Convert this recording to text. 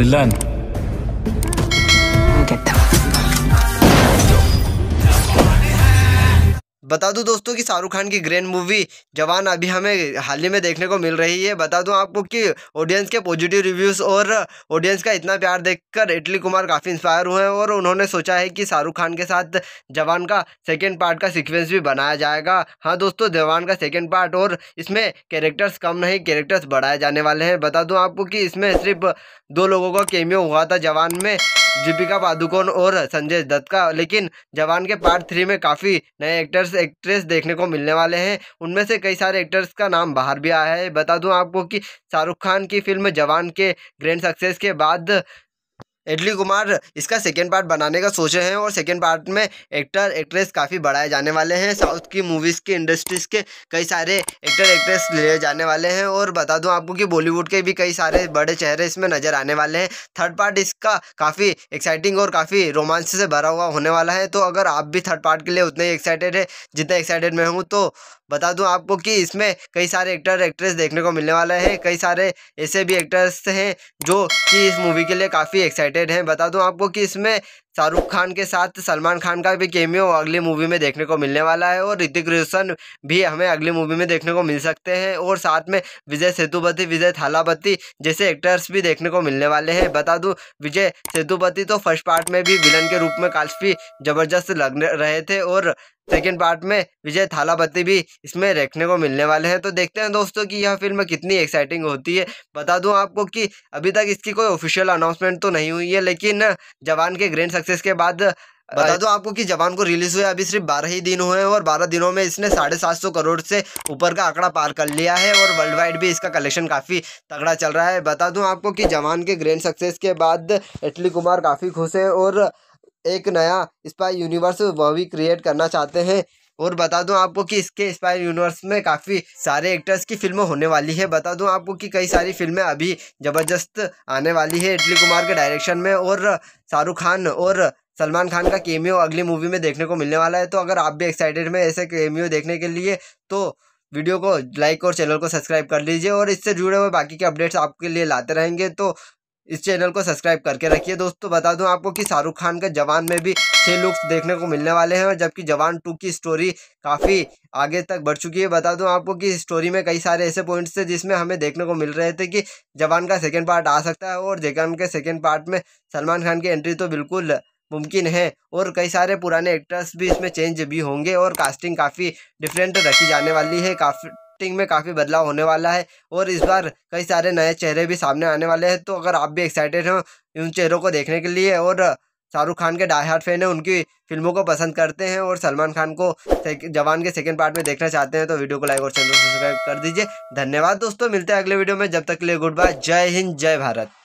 We learn. बता दूं दोस्तों कि शाहरुख खान की ग्रैंड मूवी जवान अभी हमें हाल ही में देखने को मिल रही है बता दूं आपको कि ऑडियंस के पॉजिटिव रिव्यूज़ और ऑडियंस का इतना प्यार देखकर इटली कुमार काफ़ी इंस्पायर हुए हैं और उन्होंने सोचा है कि शाहरुख खान के साथ जवान का सेकेंड पार्ट का सिक्वेंस भी बनाया जाएगा हाँ दोस्तों जवान का सेकेंड पार्ट और इसमें कैरेक्टर्स कम नहीं कैरेक्टर्स बढ़ाए जाने वाले हैं बता दूँ आपको कि इसमें सिर्फ दो लोगों का केमियो हुआ था जवान में दीपिका पादुकोण और संजय दत्त का लेकिन जवान के पार्ट थ्री में काफ़ी नए एक्टर्स एक्ट्रेस देखने को मिलने वाले हैं उनमें से कई सारे एक्टर्स का नाम बाहर भी आया है बता दूं आपको कि शाहरुख खान की फिल्म जवान के ग्रैंड सक्सेस के बाद एडली कुमार इसका सेकेंड पार्ट बनाने का सोच रहे हैं और सेकेंड पार्ट में एक्टर एक्ट्रेस काफ़ी बढ़ाए जाने वाले हैं साउथ की मूवीज़ के इंडस्ट्रीज़ के कई सारे एक्टर एक्ट्रेस लिए जाने वाले हैं और बता दूँ आपको कि बॉलीवुड के भी कई सारे बड़े चेहरे इसमें नज़र आने वाले हैं थर्ड पार्ट इसका काफ़ी एक्साइटिंग और काफ़ी रोमांच से भरा हुआ होने वाला है तो अगर आप भी थर्ड पार्ट के लिए उतने ही एक्साइटेड है जितना एक्साइटेड मैं हूँ तो बता दूं आपको कि इसमें कई सारे एक्टर एक्ट्रेस देखने को मिलने वाले हैं कई सारे ऐसे भी एक्टर्स हैं जो कि इस मूवी के लिए काफ़ी एक्साइटेड रिलेटेड हैं बता दूं आपको कि इसमें शाहरुख खान के साथ सलमान खान का भी केमियो अगली मूवी में देखने को मिलने वाला है और ऋतिक रोशन भी हमें अगली मूवी में देखने को मिल सकते हैं और साथ में विजय सेतुपति विजय थालापति जैसे एक्टर्स भी देखने को मिलने वाले हैं बता दूँ विजय सेतुपति तो फर्स्ट पार्ट में भी विलन के रूप में काफ़ी ज़बरदस्त लग रहे थे और सेकेंड पार्ट में विजय थालापति भी इसमें देखने को मिलने वाले हैं तो देखते हैं दोस्तों कि यह फिल्म कितनी एक्साइटिंग होती है बता दूं आपको कि अभी तक इसकी कोई ऑफिशियल अनाउंसमेंट तो नहीं हुई है लेकिन जवान के ग्रैंड सक्सेस के बाद बता दो आपको कि जवान को रिलीज हुए अभी सिर्फ बारह ही दिन हुए हैं और बारह दिनों में इसने साढ़े सात सौ करोड़ से ऊपर का आंकड़ा पार कर लिया है और वर्ल्ड वाइड भी इसका कलेक्शन काफ़ी तगड़ा चल रहा है बता दूं आपको कि जवान के ग्रैंड सक्सेस के बाद इटली कुमार काफ़ी खुश है और एक नया स्पाई यूनिवर्स वह भी क्रिएट करना चाहते हैं और बता दूं आपको कि इसके स्पाई यूनिवर्स में काफ़ी सारे एक्टर्स की फिल्में होने वाली है बता दूं आपको कि कई सारी फिल्में अभी ज़बरदस्त आने वाली है इडली कुमार के डायरेक्शन में और शाहरुख खान और सलमान खान का केमियो अगली मूवी में देखने को मिलने वाला है तो अगर आप भी एक्साइटेड में ऐसे केमियो देखने के लिए तो वीडियो को लाइक और चैनल को सब्सक्राइब कर लीजिए और इससे जुड़े हुए बाकी के अपडेट्स आपके लिए लाते रहेंगे तो इस चैनल को सब्सक्राइब करके रखिए दोस्तों बता दूं आपको कि शाहरुख खान के जवान में भी छः लुक्स देखने को मिलने वाले हैं जबकि जवान टू की स्टोरी काफ़ी आगे तक बढ़ चुकी है बता दूं आपको कि स्टोरी में कई सारे ऐसे पॉइंट्स थे जिसमें हमें देखने को मिल रहे थे कि जवान का सेकेंड पार्ट आ सकता है और जवान के सेकेंड पार्ट में सलमान खान की एंट्री तो बिल्कुल मुमकिन है और कई सारे पुराने एक्टर्स भी इसमें चेंज भी होंगे और कास्टिंग काफ़ी डिफरेंट रखी जाने वाली है काफ़ी एक्टिंग में काफ़ी बदलाव होने वाला है और इस बार कई सारे नए चेहरे भी सामने आने वाले हैं तो अगर आप भी एक्साइटेड हो उन चेहरों को देखने के लिए और शाहरुख खान के डाई हार्ट फैन है उनकी फिल्मों को पसंद करते हैं और सलमान खान को जवान के सेकेंड पार्ट में देखना चाहते हैं तो वीडियो को लाइक और चैनल सब्सक्राइब कर दीजिए धन्यवाद दोस्तों मिलते हैं अगले वीडियो में जब तक के लिए गुड बाय जय हिंद जय भारत